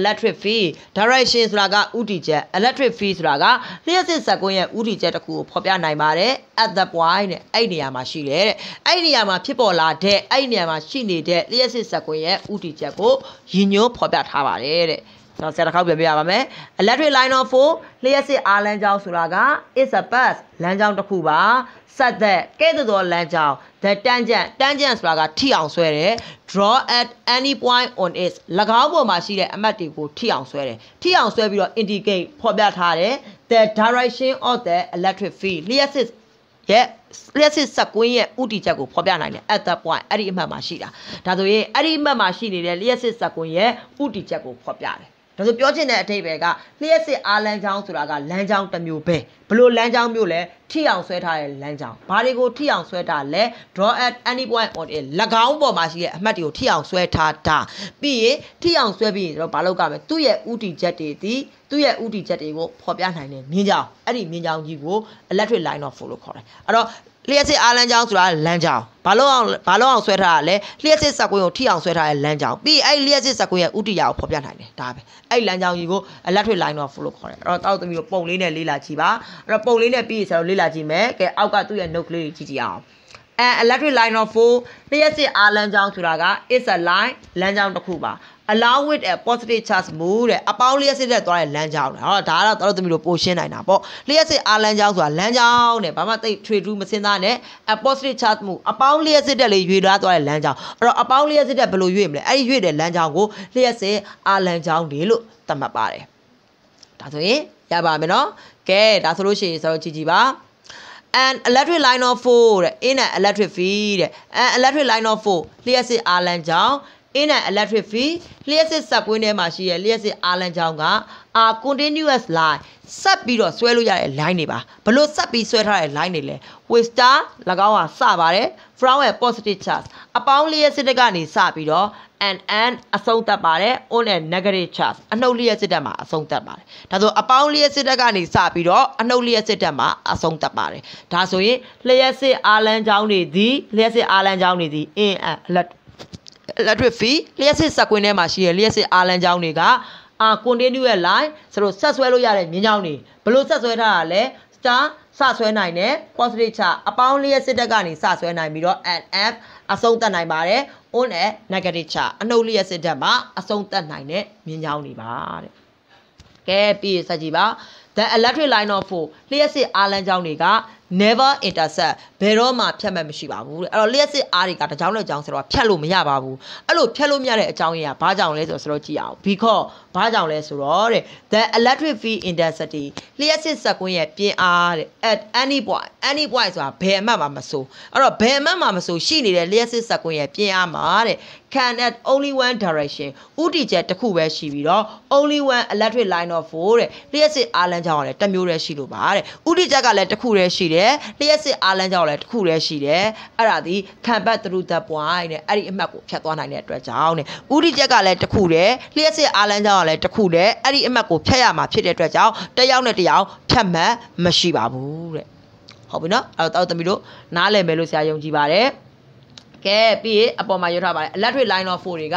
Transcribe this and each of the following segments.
electric field direction ဆိုတာကဥတီချက် electric field ဆိုတာကလျှက်စစ်ဇက်ကွင်းရဲ့ဥတီချက်တစ်ခုကိုဖော်ပြနိုင်ပါတယ် at the point နဲ့အဲ့နေရာမှာရှိတယ်တဲ့အဲ့နေရာမှာဖြစ်ပေါ်လာတဲ့အဲ့နေရာမှာရှိနေတဲ့လျှက်စစ်ဇက်ကွင်းရဲ့ဥတီချက်ကိုရည်ညွှန်းဖော်ပြထားပါတယ်တဲ့ကျွန်တော်ဆရာတစ်ခေါက်ပြန်ပြရပါမယ် electric line of 4လျှက်စစ်အားလမ်းကြောင်းဆိုတာက is a path လမ်းကြောင်းတစ်ခုပါဆက်သက်ကဲ့သို့သောလမ်းကြောင်း the tangent tangent ဆိုတာကထိအောင်ဆွဲတယ် draw at any point on it ၎င်းပေါ်မှာရှိတဲ့အမှတ်တွေကိုထိအောင်ဆွဲတယ်ထိအောင်ဆွဲပြီးတော့ indicate ဖော်ပြထားတယ် the direction of the electric field လျှက်စစ်ရဲ့လျက်စစ်စက်ကွင်းရဲ့ဥတီချက်ကိုဖော်ပြနိုင်တယ် at that point အဲ့ဒီအမှတ်မှာရှိတာဒါဆိုရင်အဲ့ဒီအမှတ်မှာရှိနေတဲ့လျက်စစ်စက်ကွင်းရဲ့ဥတီချက်ကိုဖော်ပြတယ်ဒါဆိုပြောချင်တဲ့အထိပ္ပယ်ကလျှက်စစ်အားလမ်းကြောင်းဆိုတာကလမ်းကြောင်းတစ်မျိုးပဲဘလို့လမ်းကြောင်းမျိုးလဲထိအောင်ဆွဲထားတဲ့လမ်းကြောင်းဘာတွေကိုထိအောင်ဆွဲတာလဲ draw at any point on it ၎င်းပေါ်မှာရှိတဲ့အမှတ်တွေကိုထိအောင်ဆွဲထားတာပြီးရင်ထိအောင်ဆွဲပြီးရင်တော့မလုပ်ကြမယ်သူ့ရဲ့ဥတီချက်တွေဒီသူ့ရဲ့ဥတီချက်တွေကိုဖော်ပြနိုင်တဲ့မြင်းကြောင်အဲ့ဒီမြင်းကြောင်ကြီးကို electric line of flow လို့ခေါ်တယ်အဲ့တော့လျှက်စစ်အားလမ်းကြောင်းဆိုတာလမ်းကြောင်းဘာလို့အောင်ဘာလို့အောင်ဆွဲထားတာလဲလျှက်စစ်စက်ကွင်းကိုထိအောင်ဆွဲထားတဲ့လမ်းကြောင်းပြီးအဲ့လျှက်စစ်စက်ကွင်းရဲ့ဥတီယာကိုဖော်ပြနိုင်တယ်ဒါပဲအဲ့လမ်းကြောင်းကြီးကို electric line of flow လို့ခေါ်တယ်အဲ့တော့တောက်သမီးကိုပုံလေးနဲ့လေးလာကြည့်ပါအဲ့တော့ပုံလေးနဲ့ပြီးရဆိုတော့လေ့လာကြည့်မယ်ကဲအောက်ကသူ့ရဲ့ note ကလေးကြီးကြည့်အောင် an electric line of four လျှက်စစ်အားလမ်းကြောင်းဆိုတာက is a line လမ်းကြောင်းတစ်ခုပါ along with a positive charge move တဲ့အပေါင်းလျှက်စစ်တက်သွားတဲ့လမ်းကြောင်းဟောဒါကတော့တို့သမီးတို့ပိုရှင်းနိုင်တာပေါ့လျှက်စစ်အားလမ်းကြောင်းဆိုတာလမ်းကြောင်းတဲ့ဘာမှသိ trade through မစင်းသားနဲ့ a positive charge move အပေါင်းလျှက်စစ်တက်လေးရွေလာသွားတဲ့လမ်းကြောင်းအဲ့တော့အပေါင်းလျှက်စစ်တက်ဘယ်လိုရွေ့မလဲအဲ့ဒီရွေ့တဲ့လမ်းကြောင်းကိုလျှက်စစ်အားလမ်းကြောင်းတွေလို့သတ်မှတ်ပါတယ်ဒါဆိုရင်ရပါမယ်နော်ကဲဒါဆိုလို့ရှိရင်ကျွန်တော်ကြည့်ကြည့်ပါ an electric line of 4တဲ့ in an electric field တဲ့ an electric line of 4လျှက်စစ်အားလမ်းကြောင်း in an electric field လျှက်စစ်စက်ကွင်းထဲမှာရှိတဲ့လျှက်စစ်အားလမ်းကြောင်းကအာ continuous line ဆက်ပြီးတော့ဆွဲလို့ရတဲ့ line တွေပါဘလို့ဆက်ပြီးဆွဲထားတဲ့ line တွေလဲ with star ၎င်းဟာစပါတယ် from a positive charge အပေါင်းလျက်စစ်တက်ကနေစပြီးတော့ and and အဆုံးသတ်ပါတယ် on a negative charge အနှုတ်လျက်စစ်တက်မှာအဆုံးသတ်ပါတယ်ဒါဆိုအပေါင်းလျက်စစ်တက်ကနေစပြီးတော့အနှုတ်လျက်စစ်တက်မှာအဆုံးသတ်ပါတယ်ဒါဆိုရင်လျက်စစ်အာလန်ချောင်းတွေဒီလျက်စစ်အာလန်ချောင်းတွေဒီ in and electric field လျက်စစ်စက်ကွင်းထဲမှာရှိတဲ့လျက်စစ်အာလန်ချောင်းတွေကအာ continue ရဲ့ line ဆိုတော့ဆက်ဆွဲလို့ရတဲ့မြင်းကြောင်းတွေဘလို့ဆက်ဆွဲထားတာလဲ star စဆွဲနိုင်တယ် positive ချအပေါင်းလေးရဲ့စစ်တက်ကနေစဆွဲနိုင်ပြီးတော့ and f အဆုံးတက်နိုင်ပါတယ် on နဲ့ negative ချအနှုတ်လေးရဲ့စစ်တက်မှာအဆုံးတက်နိုင်တဲ့မြင်းကြောင်းတွေပါတဲ့ကဲပြီးစကြည့်ပါ the electric line of 4လျှက်စစ်အားလမ်းကြောင်းတွေက never intercept ဘယ်တော့မှဖြတ်မှတ်မရှိပါဘူးတဲ့အဲ့တော့လျှက်စစ်အားတွေကတစ်ကြောင်တစ်ကြောင်ဆိုတော့ဖြတ်လို့မရပါဘူးအဲ့လိုဖြတ်လို့မရတဲ့အကြောင်းရင်းကဘာကြောင့်လဲဆိုတော့ဆိုတော့ကြည့်အောင် because ဘာကြောင့်လဲဆိုတော့တဲ့ the electric field intensity လျှက်စစ်စက်ကွင်းရဲ့ပြင်းအားတဲ့ at any point any point ဆိုတာဘယ်အမှတ်မှမဆိုအဲ့တော့ဘယ်အမှတ်မှမဆိုရှိနေတဲ့လျှက်စစ်စက်ကွင်းရဲ့ပြင်းအားမှာတဲ့ can at only one direction ဥတီချက်တစ်ခုပဲရှိပြီးတော့ only one electric line of four တဲ့လျှက်စစ်အားလမ်းကြောင်းကလည်းတစ်မျိုးတည်းရှိလို့ပါတဲ့ဥတီချက်ကလည်းတစ်ခုတည်းရှိတယ်တယ်လျှက်စစ်အားလန်းကြောင့်လည်းတစ်ခုတည်းရှိတယ်အဲ့ဒါဒီခံပတ်သရုဒပွိုင်းတဲ့အဲ့ဒီအမှတ်ကိုဖြတ်သွားနိုင်တဲ့အတွက်ကြောင့်တဲ့ဥဒိချက်ကလည်းတစ်ခုတည်းလျှက်စစ်အားလန်းကြောင့်လည်းတစ်ခုတည်းအဲ့ဒီအမှတ်ကိုဖြတ်ရမှာဖြစ်တဲ့အတွက်ကြောင့်တယောက်နဲ့တယောက်ဖြတ်မှတ်မရှိပါဘူးတဲ့ဟုတ်ပြီနော်အဲ့တော့သမီးတို့နားလည်မယ်လို့ဆရာယုံကြည်ပါတယ်ကဲပြီးအပေါ်မှာရွတ်ထားပါတယ် electric line of 4တွေက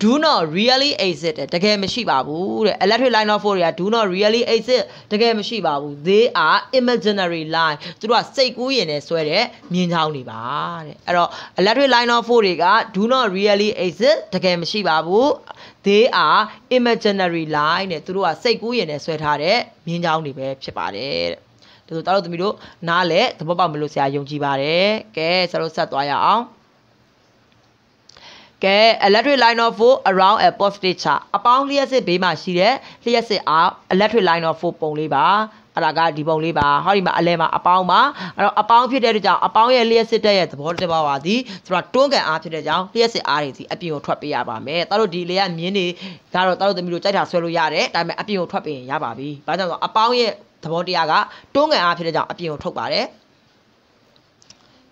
do not really exit တကယ်မရှိပါဘူးတဲ့ electric line of force တွေက do not really exit တကယ်မရှိပါဘူး they are imaginary line သူတို့ကစိတ်ကူးရင်နဲ့ဆွဲတဲ့မြင်းချောင်းတွေပါတဲ့အဲ့တော့ electric line of force တွေက do not really exit တကယ်မရှိပါဘူး they are imaginary line တဲ့သူတို့ကစိတ်ကူးရင်နဲ့ဆွဲထားတဲ့မြင်းချောင်းတွေပဲဖြစ်ပါတယ်တဲ့ဒါဆိုတအားတို့သမီးတို့နားလဲသဘောပေါက်မလို့ဆရာယုံကြည်ပါတယ်ကဲဆရာတို့ဆက်သွားရအောင်ကဲ electric line of four around a positive charge အပေါင်းလျှက်စစ်ဘေးမှာရှိတဲ့လျှက်စစ်အား electric line of four ပုံလေးပါအဲ့ဒါကဒီပုံလေးပါဟောဒီမှာအလဲမှာအပေါင်းပါအဲ့တော့အပေါင်းဖြစ်တဲ့ကြောင့်အပေါင်းရဲ့လျှက်စစ်တက်ရဲ့သဘောတရားပါသည်ဆိုတာတွန်းကန်အားဖြစ်တဲ့ကြောင့်လျှက်စစ်အားတွေဒီအပြင်ကိုထွက်ပေးရပါမယ်တတို့ဒီလေကမြင်းနေဒါတော့တတို့သမီးတို့ကြိုက်တာဆွဲလို့ရတယ်ဒါပေမဲ့အပြင်ကိုထွက်ပေးရင်ရပါပြီဘာကြောင့်လဲဆိုတော့အပေါင်းရဲ့သဘောတရားကတွန်းကန်အားဖြစ်တဲ့ကြောင့်အပြင်ကိုထုတ်ပါတယ်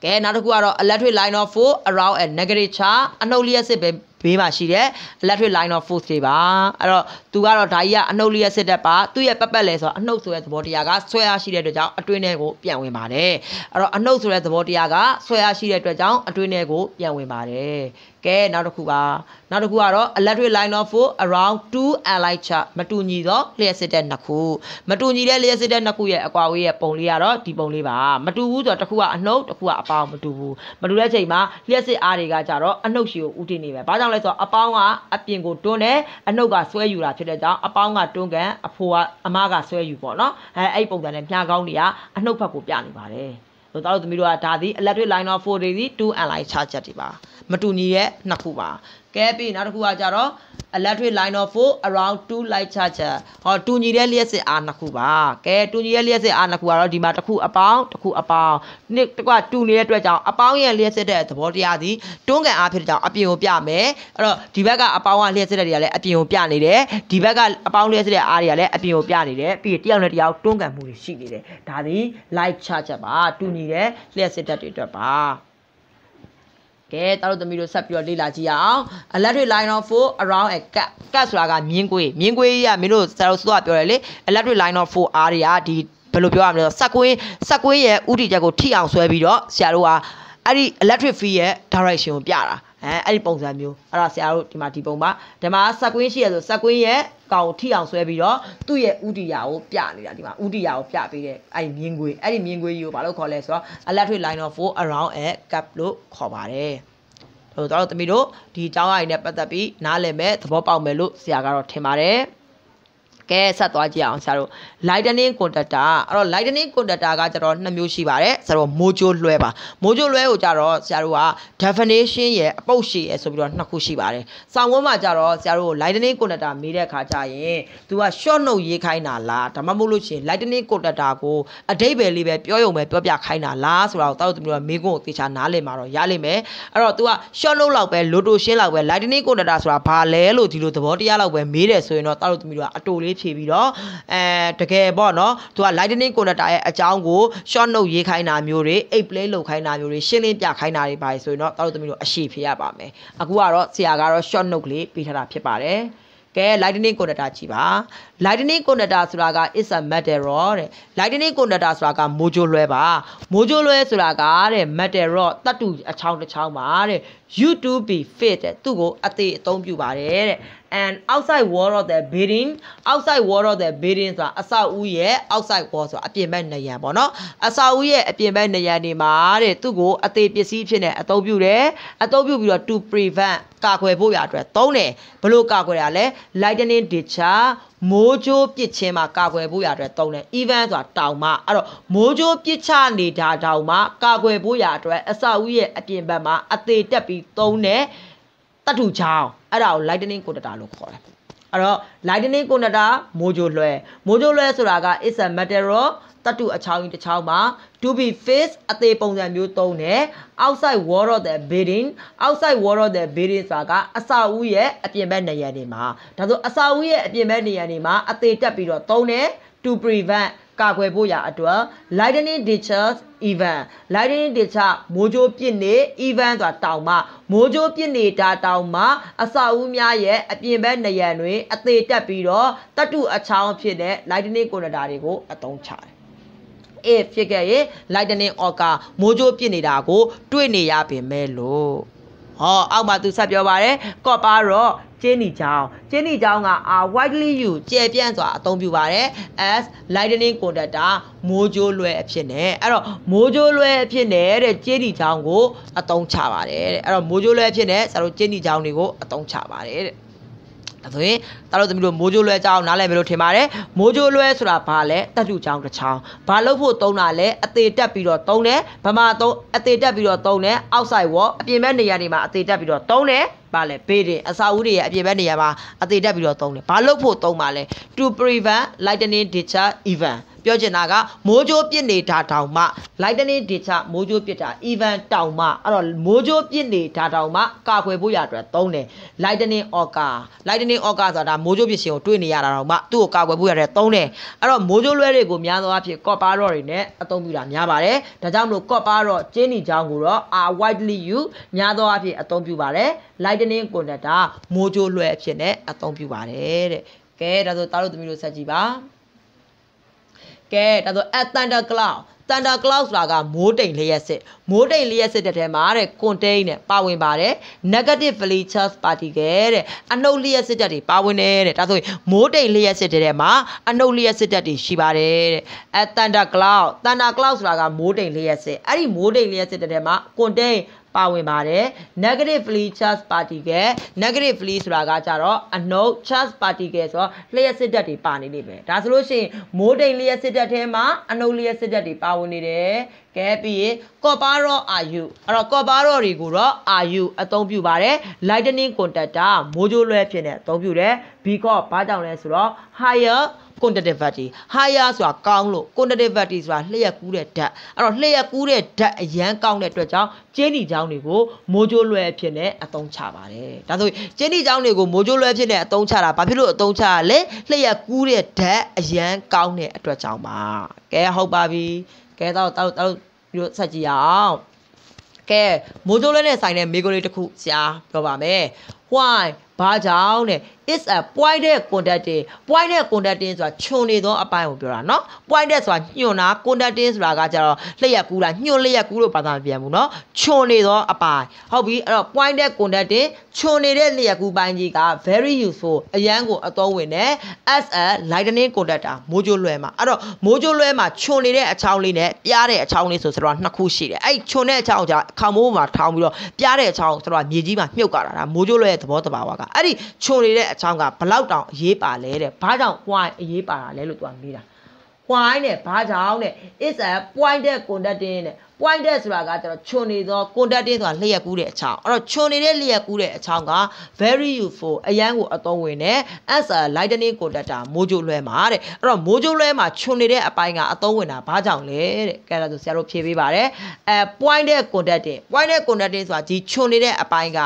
ကဲနောက်တစ်ခုကတော့ electric line of force around a negative charge အနှုတ်လျက်စစ်ပဲဘေးမှာရှိတဲ့ electric line of force တွေပါအဲ့တော့သူကတော့ဒါကြီးကအနှုတ်လျက်စစ်တက်ပါသူ့ရဲ့ပတ်ပတ်လဲဆိုတော့အနှုတ်ဆိုတဲ့သဘောတရားကဆွဲအားရှိတဲ့အတွက်ကြောင့်အတွင်းထဲကိုပြန်ဝင်ပါတယ်အဲ့တော့အနှုတ်ဆိုတဲ့သဘောတရားကဆွဲအားရှိတဲ့အတွက်ကြောင့်အတွင်းထဲကိုပြန်ဝင်ပါတယ်ကဲနောက်တစ်ခုပါနောက်တစ်ခုကတော့ electric line of four around two allied charge မတူညီသောလျှက်စစ်တဲ့နှစ်ခုမတူညီတဲ့လျှက်စစ်တဲ့နှစ်ခုရဲ့အကွာအဝေးရဲ့ပုံလေးကတော့ဒီပုံလေးပါမတူဘူးဆိုတော့တစ်ခုကအနှုတ်တစ်ခုကအပေါင်းမတူဘူးမတူတဲ့ချိန်မှာလျှက်စစ်အားတွေကကြတော့အနှုတ်ရှိကိုဥတည်နေပဲဘာကြောင့်လဲဆိုတော့အပေါင်းကအပြင်ကိုတွန်းတယ်အနှုတ်ကဆွဲယူတာဖြစ်တဲ့ကြောင့်အပေါင်းကတွန်းကန်အဖိုးကအမကဆွဲယူပေါ့နော်အဲအဲ့ပုံစံနဲ့မြှာကောင်းတွေကအနှုတ်ဘက်ကိုပြနေပါတယ်ဆိုတော့တို့သမီးတို့ကဒါသည် electric line of 4 daisy 2 and line charger တွေပါမတူညီရဲ့နှစ်ခုပါကဲပြီးနောက်တစ်ခုကကြတော့ electric line of four around 2 light charger ဟောတူညီတဲ့လျှက်စစ်အားနှစ်ခုပါကဲတူညီတဲ့လျှက်စစ်အားနှစ်ခုကတော့ဒီမှာတစ်ခုအပေါင်းတစ်ခုအပေါင်းနှစ်တစ်ခုကတူနေတဲ့အတွက်ကြောင့်အပေါင်းရဲ့လျှက်စစ်တဲ့သဘောတရားသည်တွန်းကန်အားဖြစ်တဲ့ကြောင့်အပြင်ကိုပြမယ်အဲ့တော့ဒီဘက်ကအပေါင်းကလျှက်စစ်တဲ့တွေကလည်းအပြင်ကိုပြနေတယ်ဒီဘက်ကအပေါင်းလျှက်စစ်တဲ့အားတွေကလည်းအပြင်ကိုပြနေတယ်ပြီးတယောက်နဲ့တယောက်တွန်းကန်မှုတွေရှိနေတယ်ဒါသည် light charger ပါတူညီတဲ့လျှက်စစ်တဲ့တွေအတွက်ပါတယ်တအားတို့သမီးတို့ဆက်ပြီးတော့လေ့လာကြည့်ရအောင် electric line of flow around a cut cut ဆိုတာကမြင်းကွေးမြင်းကွေးကြီးကမင်းတို့ဆရာတို့ဆိုတာပြောတယ်လေ electric line of flow r တွေကဒီဘယ်လိုပြောရမလဲဆက်ကွေးဆက်ကွေးရဲ့ဥတီချက်ကိုထိအောင်ဆွဲပြီးတော့ဆရာတို့ကအဲ့ဒီ electric field ရဲ့ direction ကိုပြတာအဲအဲ့ဒီပုံစံမျိုးအဲ့ဒါဆရာတို့ဒီမှာဒီပုံပါဒီမှာ sequence ရှိရဆို sequence ရဲ့ကောင်ထိအောင်ဆွဲပြီးတော့သူ့ရဲ့ဥတီယာကိုပြနေတာဒီမှာဥတီယာကိုပြပေးတဲ့အဲ့မြင်းခွေအဲ့ဒီမြင်းခွေကြီးကိုဘာလို့ခေါ်လဲဆိုတော့ electric line of four around a cup လို့ခေါ်ပါတယ်တို့တော့သမီးတို့ဒီအကြောင်းအရာတွေနဲ့ပတ်သက်ပြီးနားလည်မဲ့သဘောပေါက်မယ်လို့ဆရာကတော့ထင်ပါတယ်။ကဲဆက်သွားကြည့်အောင်ဆရာတို့ lightning conductor အဲ့တော့ lightning conductor ကကျတော့နှစ်မျိုးရှိပါတယ်ဆရာတို့ mojo လွှဲပါ mojo လွှဲကိုကျတော့ဆရာတို့က definition ရဲ့အပုတ်ရှည်ရဲ့ဆိုပြီးတော့နှစ်ခုရှိပါတယ်စာဝန်းမှာကျတော့ဆရာတို့ lightning conductor မေးတဲ့အခါကျရင်သူက short note ရေးခိုင်းတာလားဒါမှမဟုတ်လို့ရှိရင် lightning conductor ကိုအတိတ်ပဲလေးပဲပြောရုံပဲပြောပြခိုင်းတာလားဆိုတာကိုတောက်သူမျိုးကမေးခွန်းကိုသေချာနားလည်မှာတော့ရလိမ့်မယ်အဲ့တော့ तू က short note လောက်ပဲ loto ရှင်းလောက်ပဲ lightning conductor ဆိုတာဘာလဲလို့ဒီလိုသဘောတရားလောက်ပဲမေးတယ်ဆိုရင်တော့တောက်သူမျိုးကအတူလေးဖြေပြီးတော့အဲတကယ်ပေါ့နော်သူက lightning connector ရဲ့အကြောင်းကို short note ရေးခိုင်းတာမျိုးတွေ8 play လုပ်ခိုင်းတာမျိုးတွေရှင်းလင်းပြခိုင်းတာတွေပါတယ်ဆိုရင်တော့တော်တော်သမီးတို့အရှိဖြေရပါမယ်အခုကတော့ဆရာကတော့ short note လေးပေးထားတာဖြစ်ပါတယ်ကဲ lightning connector ကြည့်ပါ lightning connector ဆိုတာက is a material တဲ့ lightning connector ဆိုတာက module လွဲပါ module လွဲဆိုတာကတဲ့ material တတ်တူအချောင်းတစ်ချောင်းပါတဲ့ you to be fit တဲ့သူ့ကိုအသေးအသုံးပြုပါတယ်တဲ့ and outside wall of the building outside wall of the building ဆိုတာအဆောက်အဦရဲ့ outside wall ဆိုတာအပြင်ဘက်နေရန်ပေါ့နော်အဆောက်အဦရဲ့အပြင်ဘက်နေရန်နေမှာတဲ့သူ့ကိုအသေးပစ္စည်းဖြစ်နေအသုံးပြုတယ်အသုံးပြုပြီးတော့ to prevent ကာကွယ်ဖို့ရအတွက်သုံးတယ်ဘလို့ကာကွယ်ရလဲ lightning discharge မိုးကြိုးပစ်ခြင်းမှာကာကွယ်ဖို့ရအတွက်သုံးတယ် event ဆိုတာတောင်မှအဲ့တော့မိုးကြိုးပစ်ချနေတာတောင်မှကာကွယ်ဖို့ရအတွက်အဆောက်အဦရဲ့အပြင်ဘက်မှာ အသေးတက်ပြီးသုံးတယ်တတ်ထူချောင်းအဲ့ဒါကို lightning conductor လို့ခေါ်တယ်အဲ့တော့ lightning conductor မိုဂျိုလွှဲမိုဂျိုလွှဲဆိုတာက is a material တတ်တူအချောင်းကြီးတစ်ချောင်းမှာ to be face အသေးပုံစံမျိုးသုံးတယ် outside wall of the building outside wall of the building ဆိုတာကအစာဦးရဲ့အပြင်ဘက်နေရာတွေမှာဒါဆိုအစာဦးရဲ့အပြင်ဘက်နေရာတွေမှာအသေးတက်ပြီးတော့သုံးတယ် to prevent ကာကွယ်ဖို့ရာအတွက် lightning ditches event lightning ditch မိုးကြိုးပစ်နေ event ဆိုတာတောင်မှမိုးကြိုးပစ်နေတာတောင်မှအဆောက်အဦများရဲ့အပြင်ဘက်နေရန်တွင် အသေးတက်ပြီးတော့တတုအချောင်းဖြစ်တဲ့ lightning connector တွေကိုအသုံးချတယ် if ဖြစ်ခဲ့ရင် lightning orca မိုးကြိုးပစ်နေတာကို တွေ့နေရပင်မဲ့လို့ဟောအောက်မှာသူဆက်ပြောပါတယ်ကော့ပါတော့ကျင်းနီချောင်းကျင်းနီချောင်းက are widely used ကျေပြန့်စွာအသုံးပြုပါတယ် as lightning conductor မိုးကြိုးလွယ်အဖြစ်နဲ့အဲ့တော့မိုးကြိုးလွယ်အဖြစ်နဲ့တဲ့ကျင်းနီချောင်းကို အသုံးချပါတယ်တဲ့အဲ့တော့မိုးကြိုးလွယ်အဖြစ်နဲ့ဆရာတို့ကျင်းနီချောင်းတွေကိုအသုံးချပါတယ်တဲ့ဒါဆိုရင်တားလို့သမီးတို့မိုးကြိုးလွဲကြောင်းနားလည်မယ်လို့ထင်ပါတယ်မိုးကြိုးလွဲဆိုတာဘာလဲတက်တူကြောင်းတစ်ချောင်းဘာလို့ဖို့သုံးတာလဲအသေးတက်ပြီးတော့သုံးတယ်ဗမာသုံးအသေးတက်ပြီးတော့သုံးတယ် outside wall အပြင်ဘက်နေရာတွေမှာအသေးတက်ပြီးတော့သုံးတယ်ပါလဲဘေးတင်အစာဦးတွေရဲ့အပြင်ဘက်နေရာမှာအသေးတက်ပြီးတော့သုံးတယ်ဘာလို့ဖို့သုံးပါလဲ to prevent lightning discharge event ပြောချင်တာကမိုးကြိုးပစ်နေတာတောင်မှ lightning ဒေချမိုးကြိုးပစ်တာ even တောင်မှအဲ့တော့မိုးကြိုးပစ်နေတာတောင်မှကာကွယ်ဖို့ရအတွက်သုံးတယ် lightning orca lightning orca ဆိုတာမိုးကြိုးပစ်ရှင်ကိုတွေ့နေရတာတောင်မှသူ့ကိုကာကွယ်ဖို့ရတဲ့သုံးတယ်အဲ့တော့မိုးကြိုးလွဲတွေကိုများသောအားဖြင့် copper rod တွေနဲ့အသုံးပြုတာများပါတယ်ဒါကြောင့်မလို့ copper rod ကျင်းနေချောင်းကိုတော့ are widely used များသောအားဖြင့်အသုံးပြုပါတယ် lightning connector မိုးကြိုးလွဲအဖြစ်နဲ့အသုံးပြုပါတယ်တဲ့ကဲဒါဆိုတားတို့သမီးတို့ဆက်ကြည့်ပါကဲဒါဆို at thunder cloud thunder cloud ဆိုတာကမိုးတိမ်လျက်စစ်မိုးတိမ်လျက်စစ်တဲ့ထဲမှာတဲ့ contain နဲ့ပါဝင်ပါတယ် negative charge particle တဲ့အနှုတ်လျက်စစ်တဲ့တွေပါဝင်တယ်တဲ့ဒါဆိုရင်မိုးတိမ်လျက်စစ်တဲ့ထဲမှာအနှုတ်လျက်စစ်တဲ့တွေရှိပါတယ်တဲ့ at thunder cloud thunder cloud ဆိုတာကမိုးတိမ်လျက်စစ်အဲ့ဒီမိုးတိမ်လျက်စစ်တဲ့ထဲမှာ contain ပါဝင်ပါတယ် negatively charged particle negatively ဆိုတာကကြတော့အနှုတ် charged particle ဆိုတော့လျှက်စစ်ဓာတ်တွေပါနေနေပဲဒါဆိုလို့ရှိရင်မိုးတိမ်လျှက်စစ်ဓာတ်ထဲမှာအနှုတ်လျှက်စစ်ဓာတ်တွေပါဝင်နေတယ်ကဲပြီးရင် copper raw အာယူအဲ့တော့ copper raw တွေကိုတော့အာယူအသုံးပြုပါတယ် lightning conductor မိုးကြိုးလွှဲဖြစ်တဲ့အသုံးပြုတယ် because ဘာကြောင့်လဲဆိုတော့ higher quantitative verb တွေ higher ဆိုတာကောင်းလို့ quantitative verb တွေဆိုတာလျှက်ကူးတဲ့ဓာတ်အဲ့တော့လျှက်ကူးတဲ့ဓာတ်အရန်ကောင်းတဲ့အတွက်ကြောင့်ကျင်းဒီချောင်းတွေကိုမိုးကြိုးလွယ်ဖြစ်နဲ့အသုံးချပါတယ်ဒါဆိုကျင်းဒီချောင်းတွေကိုမိုးကြိုးလွယ်ဖြစ်နဲ့အသုံးချတာဘာဖြစ်လို့အသုံးချရလဲလျှက်ကူးတဲ့ဓာတ်အရန်ကောင်းတဲ့အတွက်ကြောင့်ပါကဲဟုတ်ပါပြီကဲတော့တော့တော့ပြီးတော့ဆက်ကြည့်အောင်ကဲမိုးကြိုးလွယ်နဲ့ဆိုင်တဲ့မေဂိုလေးတစ်ခုရှားပြောပါမယ် why ဘာကြောင့်တဲ့ is a pointed conducting pointed conducting ဆိုတာခြုံနေသောအပိုင်းကိုပြောတာเนาะ pointed ဆိုတာညွှန်တာ conducting ဆိုတာကကြတော့လျှက်ကူးလားညွှန်လျှက်ကူးလို့ဘာသာပြန်ဘူးเนาะခြုံနေသောအပိုင်းဟုတ်ပြီအဲ့တော့ pointed conducting ခြုံနေတဲ့လျှက်ကူးပိုင်းကြီးက very useful အရန်ကိုအသုံးဝင်တယ် as a lightning conductor မိုးကြိုးလွှဲမှာအဲ့တော့မိုးကြိုးလွှဲမှာခြုံနေတဲ့အချောင်းလေးနဲ့ပြားတဲ့အချောင်းလေးဆိုဆိုတော့နှစ်ခုရှိတယ်အဲ့ခြုံတဲ့အချောင်းကြောင့်ခေါမိုးမှာထောင်းပြီးတော့ပြားတဲ့အချောင်းဆိုတော့မြေကြီးမှာမြုပ်ကြတာဒါမိုးကြိုးလွှဲတဲ့သဘောတဘာဝကအဲ့ဒီခြုံနေတဲ့အချောင်းကဘလောက်တောင်အရေးပါလဲတဲ့ဘာကြောင့် why အရေးပါတာလဲလို့သူကမေးတာ why နဲ့ဘာကြောင့်နဲ့ is a point that conducting နဲ့ point တဲ့ဆိုတာကကျတော့ခြုံနေသော conducting ဆိုတာလျှက်ကူးတဲ့အချောင်းအဲ့တော့ခြုံနေတဲ့လျှက်ကူးတဲ့အချောင်းက very useful အရန်ကိုအသုံးဝင်တယ် as a lightning conductor မိုးကြိုလွှဲမှာတဲ့အဲ့တော့မိုးကြိုလွှဲမှာခြုံနေတဲ့အပိုင်းက အသုံးဝင်တာဘာကြောင့်လဲတဲ့ကဲဒါဆိုဆရာတို့ဖြေပေးပါတယ်အဲ point တဲ့ conducting point တဲ့ conducting ဆိုတာဒီခြုံနေတဲ့အပိုင်းက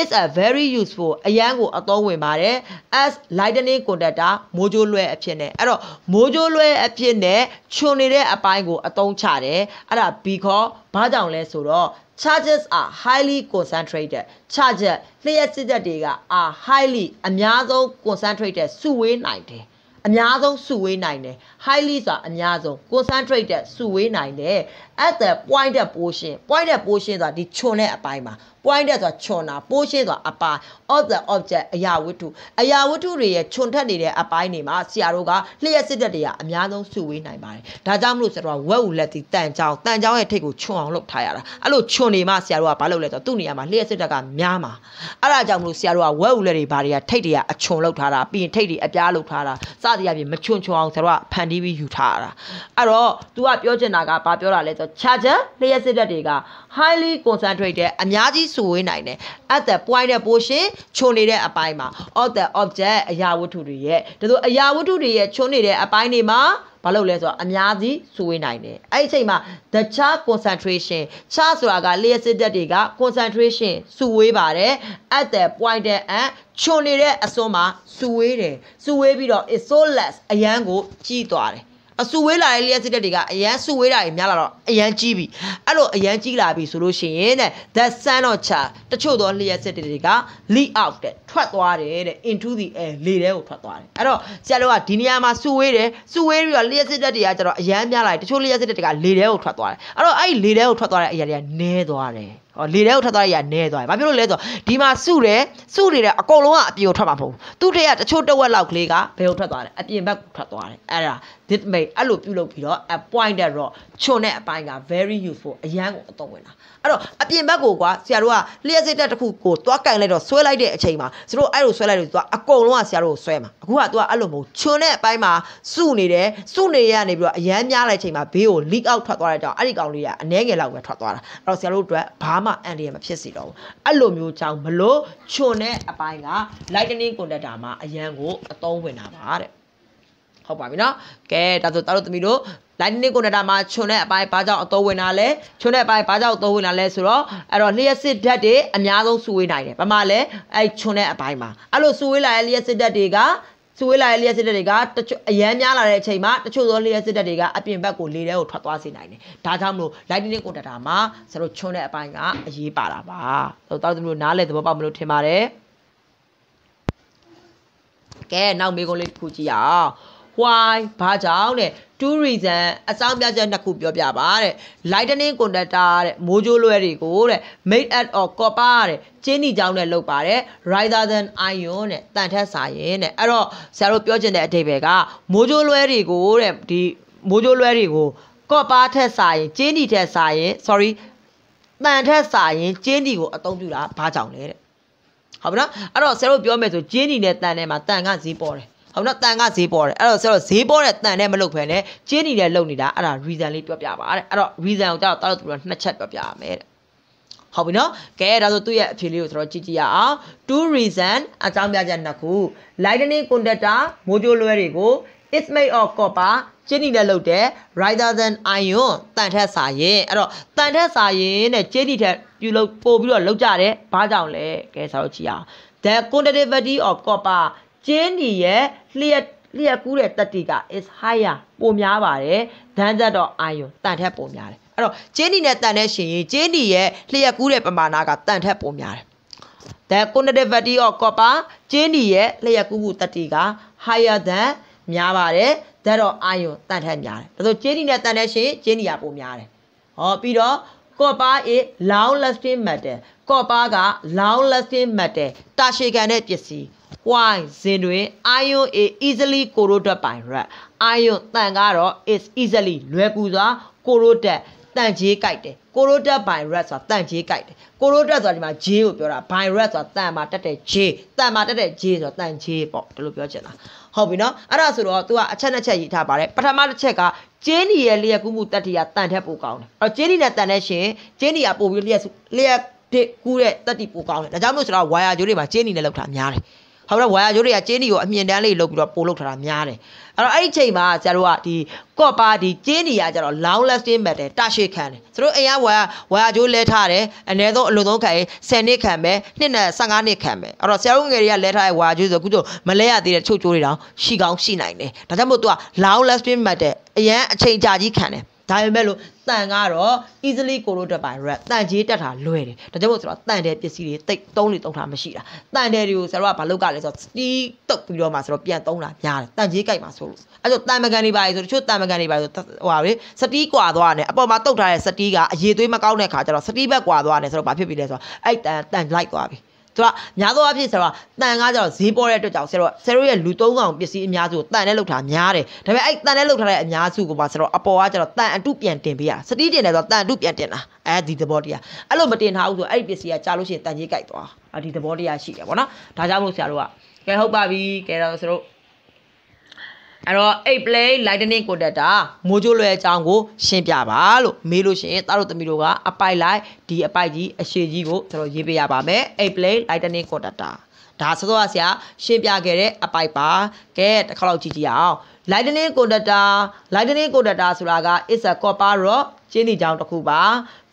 is a very useful အရန်ကိုအသုံးဝင်ပါတယ် as lightning conductor မိုးကြိုလွှဲအဖြစ်နဲ့အဲ့တော့မိုးကြိုလွှဲအဖြစ်နဲ့ခြုံနေတဲ့အပိုင်းကိုအသုံးချတယ်အဲ့ဒါ because ပေါ့ဘာကြောင့်လဲဆိုတော့ charges are highly concentrated charger လျှက်စစ်ချက်တွေက are highly အများဆုံး concentrated စုဝေးနိုင်တယ်အများဆုံးစုဝေးနိုင်တယ် highly ဆိုတာအများဆုံး concentrated စုဝေးနိုင်တယ် at the pointed portion pointed portion ဆိုတာဒီခြုံတဲ့အပိုင်းမှာ pointed ဆိုတာခြုံတာ portion ဆိုတာအပိုင်း of the object အရာဝတ္ထုအရာဝတ္ထုတွေရဲ့ခြုံထက်နေတဲ့အပိုင်းတွေမှာဆရာတို့ကလျှက်စစ်တက်တွေကအများဆုံးစုဝေးနိုင်ပါတယ်ဒါကြောင့်မလို့ဆရာတို့ကဝက်ဦးလက်တီတန်ချောင်းတန်ချောင်းရဲ့ထိတ်ကိုခြုံအောင်လုပ်ထားရတာအဲ့လိုခြုံနေမှဆရာတို့ကဘာလုပ်လဲဆိုတော့သူ့နေရာမှာလျှက်စစ်တက်ကများမှာအဲ့ဒါကြောင့်မလို့ဆရာတို့ကဝက်ဦးလက်တွေဘာတွေကထိတ်တွေကအခြုံလုပ်ထားတာပြီးရင်ထိတ်တွေအပြားလုပ်ထားတာစသည်အပြင်မခြုံခြုံအောင်ဆရာတို့ကဖန်တီးပြီးယူထားရတာအဲ့တော့ तू ကပြောချင်တာကဘာပြောတာလဲဆို charger လျှက်စစ်တပ်တွေက highly concentrated အများကြီးစုဝေးနိုင်တယ် at the point တဲ့ portion ချုံနေတဲ့အပိုင်းမှာ of the object အရာဝတ္ထုတွေရဲ့ဒါဆိုအရာဝတ္ထုတွေရဲ့ချုံနေတဲ့အပိုင်းတွေမှာဘာလို့လဲဆိုတော့အများကြီးစိုးဝေးနိုင်တယ်အဲ့ဒီအချိန်မှာ the char concentration char ဆိုတာကလျှက်စစ်တက်တွေက concentration စုဝေးပါတယ် at the point and ခြုံနေတဲ့အစွန်းမှာစုဝေးတယ်စုဝေးပြီးတော့ is so less အရန်ကိုကြီးသွားတယ်အစုဝေးလာတဲ့လျှက်စစ်တက်တွေကအရန်စုဝေးတာတွေများလာတော့အရန်ကြီးပြီအဲ့လိုအရန်ကြီးလာပြီဆိုလို့ရှိရင်တဲ့ that sun တော့ချတချို့သောလျှက်စစ်တက်တွေက leak out တဲ့ထွက်သွားတယ်တဲ့ into the air လေထဲကိုထွက်သွားတယ်အဲ့တော့ဆရာတို့ကဒီနေရာမှာစုဝေးတယ်စုဝေးပြီးတော့လျှက်စစ်တက်တွေကကျတော့အရန်များလာတယ်တချို့လျှက်စစ်တက်တွေကလေထဲကိုထွက်သွားတယ်အဲ့တော့အဲ့ဒီလေထဲကိုထွက်သွားတဲ့အရာတွေကနဲသွားတယ်ဟောလေထဲကိုထွက်သွားရနဲသွားတယ်ဘာဖြစ်လို့လဲဆိုတော့ဒီမှာစုတယ်စုနေတယ်အကုန်လုံးကအပြင်ကိုထွက်မှာမဟုတ်ဘူးသူ့ထက်ကတချို့တဝက်လောက်ကလေးကဘယ်ကိုထွက်သွားလဲအပြင်ဘက်ထွက်သွားတယ်အဲ့ဒါ this mate အဲ့လိုပြုလုပ်ပြီးတော့ a point တဲ့တော့ချွန်တဲ့အပိုင်းက very useful အရန်ကိုအသုံးဝင်တာအဲ့တော့အပြင်ဘက်ကိုကွာဆရာတို့ကလျှက်စစ်တက်တစ်ခုကိုသွားကင်လိုက်တော့ဆွဲလိုက်တဲ့အချိန်မှာသူတို့အဲ့လိုဆွဲလိုက်လို့သူကအကုန်လုံးကဆရာတို့ကိုဆွဲမှာအခုကသူကအဲ့လိုမဟုတ်ချွန်တဲ့အပိုင်းမှာစုနေတယ်စုနေရနေပြီးတော့အရန်များတဲ့အချိန်မှာဘေးကို leak out ထွက်သွားတဲ့အကြောင်းအဲ့ဒီကောင်လေးကအနှဲငယ်လောက်ပဲထွက်သွားတာအဲ့တော့ဆရာတို့အတွက်ဘာမှအန်တရမဖြစ်စီတော့ဘူးအဲ့လိုမျိုးကြောင့်မလို့ခြုံတဲ့အပိုင်းက lightning conductor မှာအရန်ကိုအသုံးဝင်တာပါတဲ့ဟုတ်ပါပြီနော်ကဲဒါဆိုတအားတို့သမီးတို့ lightning conductor မှာခြုံတဲ့အပိုင်းဘာကြောင့်အသုံးဝင်တာလဲခြုံတဲ့အပိုင်းဘာကြောင့်အသုံးဝင်တာလဲဆိုတော့အဲ့တော့လျှက်စစ်ဓာတ်တွေအများဆုံးစုဝေးနိုင်တယ်ဘာမှလဲအဲ့ခြုံတဲ့အပိုင်းမှာအဲ့လိုစုဝေးလာတဲ့လျှက်စစ်ဓာတ်တွေကစုဝေးလာတဲ့လျှက်စစ်တပ်တွေကတချို့အရန်များလာတဲ့အချိန်မှာတချို့သောလျှက်စစ်တပ်တွေကအပြင်ဘက်ကိုလေထဲကိုထွက်သွားစေနိုင်တယ်။ဒါကြောင့်မလို့ lightning conductor မှာဆရာတို့ချွန်းတဲ့အပိုင်းကအရေးပါတာပါ။တော့တောက်သမီးတို့နားလည်သဘောပေါက်မလို့ထင်ပါတယ်။ကဲနောက်မေးခွန်းလေးတစ်ခုကြည့်ရအောင်။ why ဘာကြောင့်တဲ့ two reason အကြောင်းပြချက်နှစ်ခုပြောပြပါတဲ့ lightning conductor တဲ့မိုးကြိုးလွှဲတွေကိုတဲ့ made out of copper တဲ့ကျင်းဒီကြောင်းနဲ့လုပ်ပါတယ် rather than iron တဲ့တန်ထက်စာရင်တဲ့အဲ့တော့ဆရာတို့ပြောချင်တဲ့အဓိပ္ပာယ်ကမိုးကြိုးလွှဲတွေကိုတဲ့ဒီမိုးကြိုးလွှဲတွေကို copper ထက်စာရင်ကျင်းဒီထက်စာရင် sorry တန်ထက်စာရင်ကျင်းဒီကိုအသုံးပြုတာဘာကြောင့်လဲတဲ့ဟုတ်ပါတော့အဲ့တော့ဆရာတို့ပြောမယ်ဆိုကျင်းဒီနဲ့တန်ထဲမှာတန်ကဈေးပေါ်တယ်ဟုတ်နော်တန်ကဈေးပေါ်တယ်အဲ့တော့ဆိုတော့ဈေးပေါ်တဲ့တန်နဲ့မလုပ်ဖ ೇನೆ ကျင်းနေတဲ့လုပ်နေတာအဲ့ဒါ reason လေးပြောပြပါတဲ့အဲ့တော့ reason ကိုတော့တော်တော်သူတို့နှစ်ချက်ပြောပြရမယ်တဲ့ဟုတ်ပြီနော်ကဲဒါဆိုသူ့ရဲ့အဖြေလေးကိုကျွန်တော်ကြည့်ကြည့်ရအောင် two reason အကြောင်းပြချက်နှစ်ခု lightning conductor မိုဂျိုလွဲတွေကို it's made of copper ကျင်းနီနဲ့လုပ်တဲ့ rather than iron တန်ထက်စာရင်အဲ့တော့တန်ထက်စာရင်နဲ့ကျင်းနီထက်ပြုလုပ်ပို့ပြီးတော့လောက်ကြတယ်ဘာကြောင့်လဲကဲစာလို့ကြည့်အောင် the conductivity of copper ကျင်းဒီရဲ့လျက်လျက်ကူးတဲ့တက်တီက is higher ပိုများပါတယ်။ဒန်းသက်တော့ iron တန်ထက်ပိုများတယ်။အဲ့တော့ကျင်းဒီနဲ့တန်တဲ့ရှင်ရင်ကျင်းဒီရဲ့လျက်ကူးတဲ့ပမာဏကတန်ထက်ပိုများတယ်။ the conductivity of copper ကျင်းဒီရဲ့လျက်ကူးမှုတက်တီက higher than များပါတယ်။ဒါတော့ iron တန်ထက်များတယ်။ဒါဆိုကျင်းဒီနဲ့တန်တဲ့ရှင်ကျင်းဒီကပိုများတယ်။ဟောပြီးတော့ copper is long lasting metal copper က long lasting metal တာရှည်ခံတဲ့ပစ္စည်း why ဇင်တွင် ion is easily corroded by rust ion တန်ကတော့ is easily လွယ်ကူစွာ corroded တန်ကြေးကြိုက်တယ်ကိုရိုတက်ဘိုင်ရက်ဆိုတာတန့်ကြေးကြိုက်တယ်ကိုရိုတက်ဆိုတာဒီမှာဂျေးကိုပြောတာဘိုင်ရက်ဆိုတာတန်မှာတက်တဲ့ဂျေးတန်မှာတက်တဲ့ဂျေးဆိုတာတန့်ကြေးပေါ့ဒီလိုပြောချင်တာဟုတ်ပြီနော်အဲ့ဒါဆိုတော့ तू ကအချက်နှစ်ချက်ရေးထားပါတယ်ပထမတစ်ချက်ကဂျင်းနီရဲ့လျက်ကူးမှုတက်တီကတန်ထက်ပိုကောင်းတယ်အဲ့တော့ဂျင်းနီနဲ့တန်တဲ့ရှင်ဂျင်းနီကပိုပြီးလျက်လျက်ကူးတဲ့တက်တီပိုကောင်းတယ်ဒါကြောင့်မို့ဆိုတော့ဝိုင်ယာဂျိုးတွေမှာဂျင်းနီနဲ့လောက်တာများတယ်ဘာလို့ဝါယာကျိုးတွေကကျင်းဒီကိုအမြင့်တန်းလေးလုပ်ပြီးတော့ပို့လုပ်ထားတာများတယ်အဲ့တော့အဲ့ဒီချိန်မှာဆရာတို့ကဒီကော့ပါဒီကျင်းဒီကကျတော့ long lasting matter တရှိခံတယ်သူတို့အရင်ဝါယာဝါယာကျိုးလဲထားတယ်အနည်းဆုံးအလွန်ဆုံးခံရင်10နှစ်ခံမယ်နှစ်နဲ့15နှစ်ခံမယ်အဲ့တော့ဆရာတို့ငယ်တွေကလဲထားတဲ့ဝါယာကျိုးဆိုအခုတော့မလဲရသေးတဲ့ချို့ကျိုးတွေတောင်ရှိကောင်းရှိနိုင်တယ်ဒါကြောင့်မို့သူက long lasting matter အရင်အချိန်ကြာကြီးခံတယ်ဒါပေမဲ့လို့တန်ကတော့ easily corroded by rust တန်ကြီးတက်တာလွယ်တယ်ဒါကြောင့်မို့ဆိုတော့တန်တဲ့ပစ္စည်းတွေတိတ်သုံးလေသုံးတာမရှိတာတန်တဲ့တွေကိုဆရာတို့ကဘာလုပ်ကြလဲဆိုတော့ steel တုတ်ပြီးတော့မှဆိုတော့ပြန်သုံးတာများတယ်တန်ကြီးကြိုက်မှာဆိုလို့အဲ့တော့တန်မကန်တွေပါလေဆိုတချို့တန်မကန်တွေပါလေဆိုဟိုပါလေ steel ကွာသွားတယ်အပေါ်မှာတုတ်ထားတဲ့ steel ကအရေသွေးမကောင်းတဲ့ခါကျတော့ steel ဘက်ကွာသွားတယ်ဆိုတော့ဘာဖြစ်ပြီလဲဆိုတော့အဲ့တန်တန်လိုက်သွားပြီသူကများသောအားဖြင့်ဆရာကတန်ကကျတော့ဈေးပေါ်တဲ့အတွက်ကြောင့်ဆရာကဆရာရဲ့လူသုံးကောင်ပစ္စည်းအများစုကိုတန်နဲ့လောက်ထားများတယ်ဒါပေမဲ့အဲ့တန်နဲ့လောက်ထားတဲ့အများစုကိုမှဆရာကအပေါ်ကကျတော့တန်အတုပြန်တင်ပေးရစတိတင်တယ်ဆိုတော့တန်အတုပြန်တင်တာအဲဒီသဘောတရားအဲ့လိုမတင်ထားဘူးဆိုအဲ့ဒီပစ္စည်းကကြာလို့ရှိရင်တန်ကြီးကြိုက်သွားဒီသဘောတရားရှိတယ်ပေါ့နော်ဒါကြောင့်မို့ဆရာတို့ကကဲဟုတ်ပါပြီကဲတော့ဆရာတို့အဲ့တော့8 play lightning conductor မိုးကြိုးလွယ်အကြောင်းကို ရှင်းပြပါလို့မေးလို့ရှိရင်သားတို့သမီးတို့ကအပိုက်လိုက်ဒီအပိုက်ကြီးအရှိကြီးကိုကျွန်တော်ရေးပေးရပါမယ်8 play lightning conductor ဒါစောစောဆရာရှင်းပြခဲ့တဲ့အပိုက်ပါကဲတစ်ခါလောက်ကြည့်ကြည့်အောင် lightning conductor lightning conductor ဆိုတာက is a copper rod ကျင်းဒီကြောင်တစ်ခုပါ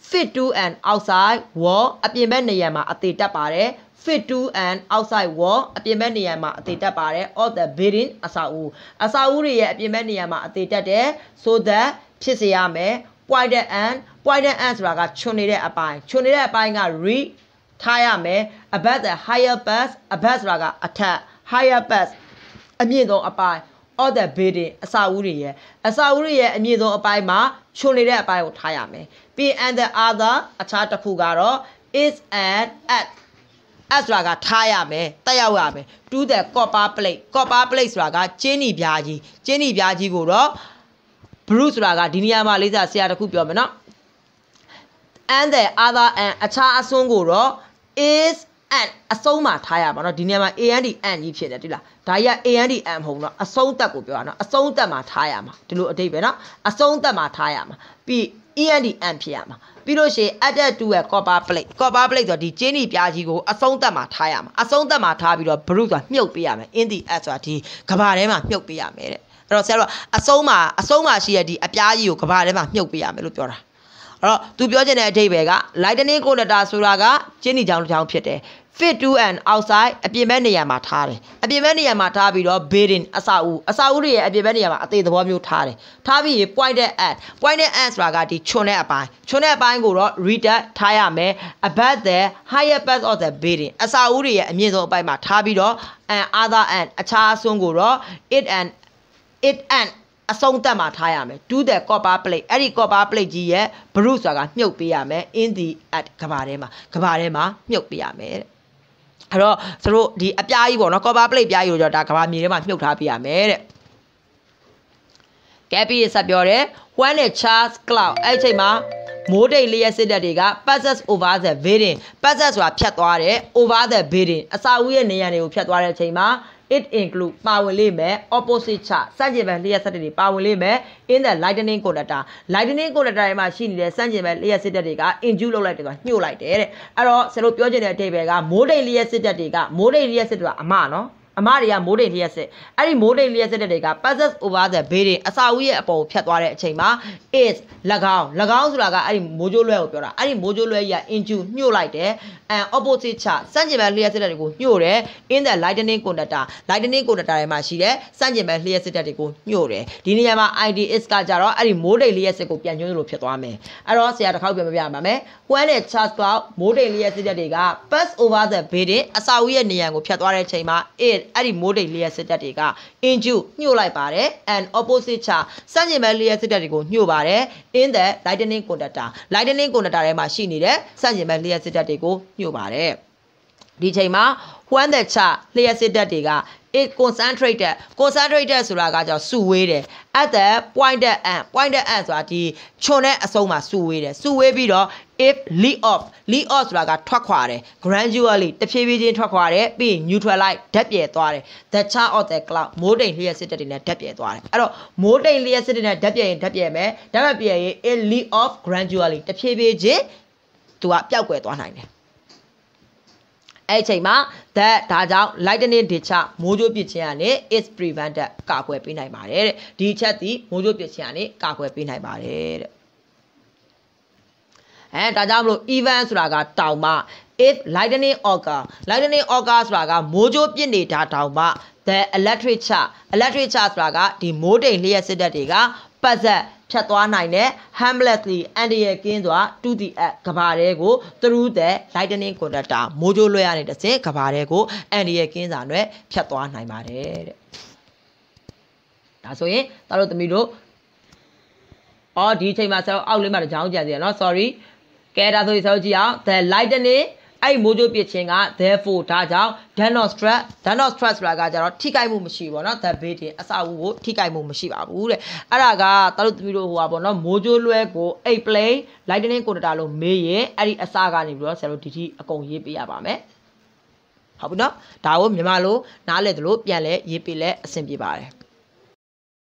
fit to an outside wall အပြင်ဘက်နေရာမှာအသေးတက်ပါတယ် fit to and outside wall အပြင်ဘက်နေရာမှာအသေးတက်ပါတယ် of the building အဆောက်အဦအဆောက်အဦတွေရဲ့အပြင်ဘက်နေရာမှာအသေးတက်တယ် so that ဖြစ်စေရမယ် pointed and pointed and ဆိုတာကချွန်နေတဲ့အပိုင်းချွန်နေတဲ့အပိုင်းက re ထားရမယ် above the higher pass above ဆိုတာကအထက် higher pass အမြင့်ဆုံးအပိုင်း all the building အစာဦးတွေရဲ့အစာဦးတွေရဲ့အမြင့်ဆုံးအပိုင်းမှာခြုံနေတဲ့အပိုင်းကိုထားရမယ်ပြီး and the other အခြားတစ်ခုကတော့ is and at S ဆိုတာကထားရမယ်တက်ရောက်ရမယ် to the copper plate copper plate ဆိုတာကကျင်းနီပြားကြီးကျင်းနီပြားကြီးကိုတော့ blue ဆိုတာကဒီနေရာမှာလေးစားဆရာတခုပြောမယ်နော် and the other and အခြားအစွန်းကိုတော့ is and အဆုံးမှာထားရပါတော့ဒီနေရာမှာ and and ကြီးဖြစ်တယ်တိလားဒါကြီးက and and မဟုတ်ဘူးနော်အဆုံးသက်ကိုပြောတာနော်အဆုံးသက်မှာထားရမှာဒီလိုအတိတ်ပဲနော်အဆုံးသက်မှာထားရမှာပြီး and and ဖြစ်ရမှာပြီးလို့ရှိရင် added to a copper plate copper plate ဆိုတော့ဒီကျင်းနီပြားကြီးကိုအဆုံးသက်မှာထားရမှာအဆုံးသက်မှာထားပြီးတော့ brute ဆိုတာမြုပ်ပေးရမယ် in the air ဆိုတာဒီကဘာထဲမှာမြုပ်ပေးရမယ်တဲ့အဲ့တော့ဆရာတို့အဆုံးမှာအဆုံးမှာရှိရဒီအပြားကြီးကိုကဘာထဲမှာမြုပ်ပေးရမယ်လို့ပြောတာအဲ့တော့သူပြောချင်တဲ့အဓိပ္ပာယ်က lightning conductor ဆိုတာကကျင်းနီချောင်းတစ်ချောင်းဖြစ်တယ် fit to and outside အပြင်ဘက်နေရာမှာထားတယ်အပြင်ဘက်နေရာမှာထားပြီးတော့ building အဆောက်အဦအဆောက်အဦတွေရဲ့အပြင်ဘက်နေရာမှာအသေးသဘောမျိုးထားတယ်ထားပြီးရင် pointed at pointed at ဆိုတာကဒီခြုံတဲ့အပိုင်းခြုံတဲ့အပိုင်းကိုတော့ reader ထားရမယ် above the higher part of the building အဆောက်အဦတွေရဲ့အမြင့်ဆုံးအပိုင်းမှာထားပြီးတော့ and other and အခြားအစွန်းကိုတော့ it and it and အဆုံးသက်မှာထားရမယ် do the copper plate အဲ့ဒီ copper plate ကြီးရဲ့ blue ဆိုတာကမြုပ်ပေးရမယ် in the at ကဘာထဲမှာကဘာထဲမှာမြုပ်ပေးရမယ်တဲ့အဲ့တော့သူတို့ဒီအပြားကြီးပေါ့နော် cover plate ပြားကြီးကိုကြောဒါကဘာမြေထဲမှာမြုပ်ထားပေးရမယ်တဲ့ Gappy ဆက်ပြောတယ် when it charge cloud အဲ့အချိန်မှာမိုးတိတ်လျက်စစ်တပ်တွေက passes over the building passes ဆိုတာဖြတ်သွားတယ် over the building အစာဦးရဲ့နေရာတွေကိုဖြတ်သွားတဲ့အချိန်မှာ it include ပါဝင်လိမ့်မယ် opposite charge စန့်ကျင်ဘက်လျှက်စစ်တပ်တွေပါဝင်လိမ့်မယ် in the lightning collider lightning collider ထဲမှာရှိနေတဲ့စန့်ကျင်ဘက်လျှက်စစ်တပ်တွေက induce လုပ်လိုက်တယ်ဆိုတာညှို့လိုက်တယ်တဲ့အဲ့တော့ဆရာတို့ပြောချင်တဲ့အတိတ်ပဲကမိုးတိတ်လျှက်စစ်တပ်တွေကမိုးတိတ်လျှက်စစ်တပ်ကအမနော်အမတွေကမိုးတိမ်လျက်စစ်အဲ့ဒီမိုးတိမ်လျက်စစ်တဲ့တွေက passes over the bay တွေအစာဦးရဲ့အပေါ်ကိုဖြတ်သွားတဲ့အချိန်မှာ is ၎င်း၎င်းဆိုတာကအဲ့ဒီမိုးကြိုးလွဲကိုပြောတာအဲ့ဒီမိုးကြိုးလွဲကြီးက into ညှို့လိုက်တယ် and opposite ချစန့်ကျင်ဘက်လျက်စစ်တဲ့တွေကိုညှို့တယ် in the lightning conductor lightning conductor တွေမှာရှိတဲ့စန့်ကျင်ဘက်လျက်စစ်တဲ့တွေကိုညှို့တယ်ဒီနေရာမှာ id is ကကြတော့အဲ့ဒီမိုးတိမ်လျက်စစ်ကိုပြန်ညှို့လို့ဖြစ်သွားမယ်အဲ့တော့ဆရာတစ်ခေါက်ပြန်ပြပြပါမယ်ကွဲလေ charge ပေါက်မိုးတိမ်လျက်စစ်တဲ့တွေက pass over the bay တွေအစာဦးရဲ့နေရာကိုဖြတ်သွားတဲ့အချိန်မှာ is အဲ့ဒီမိုးတိမ်လျက်စစ်တပ်တွေကအင်ဂျူညှို့လိုက်ပါတယ် and opposite ချစန့်ကျင်ဘက်လျက်စစ်တပ်တွေကိုညှို့ပါတယ် in the lightning conductor lightning conductor ထဲမှာရှိနေတဲ့စန့်ကျင်ဘက်လျက်စစ်တပ်တွေကိုညှို့ပါတယ်ဒီချိန်မှာဝမ်းသက်ချလျှက်စစ်တပ်တွေက it concentrated concentrated ဆိုတာကကြောင့်စုဝေးတယ် at the pointed end pointed end ဆိုတာဒီခြုံတဲ့အဆုံးမှာစုဝေးတယ်စုဝေးပြီးတော့ if lead off lead off ဆိုတာကထွက်ခွာတယ် gradually တဖြည်းဖြည်းချင်းထွက်ခွာတယ်ပြီး neutralize ဓာတ်ပြဲသွားတယ် the char of the cloud မိုးတိမ်လျှက်စစ်တက်တွေနဲ့ဓာတ်ပြဲသွားတယ်အဲ့တော့မိုးတိမ်လျှက်စစ်တက်နဲ့ဓာတ်ပြဲရင်ဓာတ်ပြဲမယ်ဓာတ်ပြဲရင် it lead off gradually တဖြည်းဖြည်းချင်းသူကပျောက်ကွယ်သွားနိုင်တယ်အဲ့အချိန်မှာ that ဒါကြောင့် lightning တွေချမိုးကြိုးပစ်ခြင်းကနေ is prevented ကာကွယ်ပေးနိုင်ပါတယ်တဲ့ဒီချက်သည်မိုးကြိုးပစ်ခြင်းကနေကာကွယ်ပေးနိုင်ပါတယ်တဲ့အဲဒါကြောင့်မလို့ event ဆိုတာကတောင်မှ if lightning occur lightning occur ဆိုတာက မိုးကြိုးပစ်နေတာတောင်မှ the electric charge electric charge ဆိုတာကဒီမိုးတိမ်လျှက်စစ်တပ်တွေကပတ်သက်ဖြတ်သွားနိုင်တဲ့ Hamletly အန်ဒီရဲ့ကင်းစွာတူတီအက်ကဘာတဲကို through the lightning conductor မိုးကြိုးလွှဲရတဲ့တစ်စက်ကဘာတဲကိုအန်ဒီရဲ့ကင်းစာနဲ့ဖြတ်သွားနိုင်ပါတယ်တဲ့ဒါဆိုရင်တအားတို့သမီးတို့အော်ဒီအချိန်မှာဆရာအောက်လေးမှာတချောင်းကြံစီရနော် sorry ကဲဒါဆိုရင်ဆရာကြည့်အောင် the lightning အဲ့မိုးကြိုးပစ်ခြင်းက therefore ဒါကြောင့် dano stress dano stress ဆိုတာကကြတော့ထိခိုက်မှုမရှိဘူးပေါ့နော် the building အဆောက်အဦကိုထိခိုက်မှုမရှိပါဘူးတဲ့အဲ့ဒါကတတို့သမီးတို့ဟိုပါပေါ့နော်မိုးကြိုးလွဲကို8 plane lightning conductor လို့မေးရင်အဲ့ဒီအစကနေပြီးတော့ဆရာတို့ဒီဒီအကုန်ရေးပေးရပါမယ်ဟုတ်ပြီနော်ဒါကိုမြန်မာလိုနားလည်သလိုပြန်လဲရေးပေးလဲအဆင်ပြေပါတယ်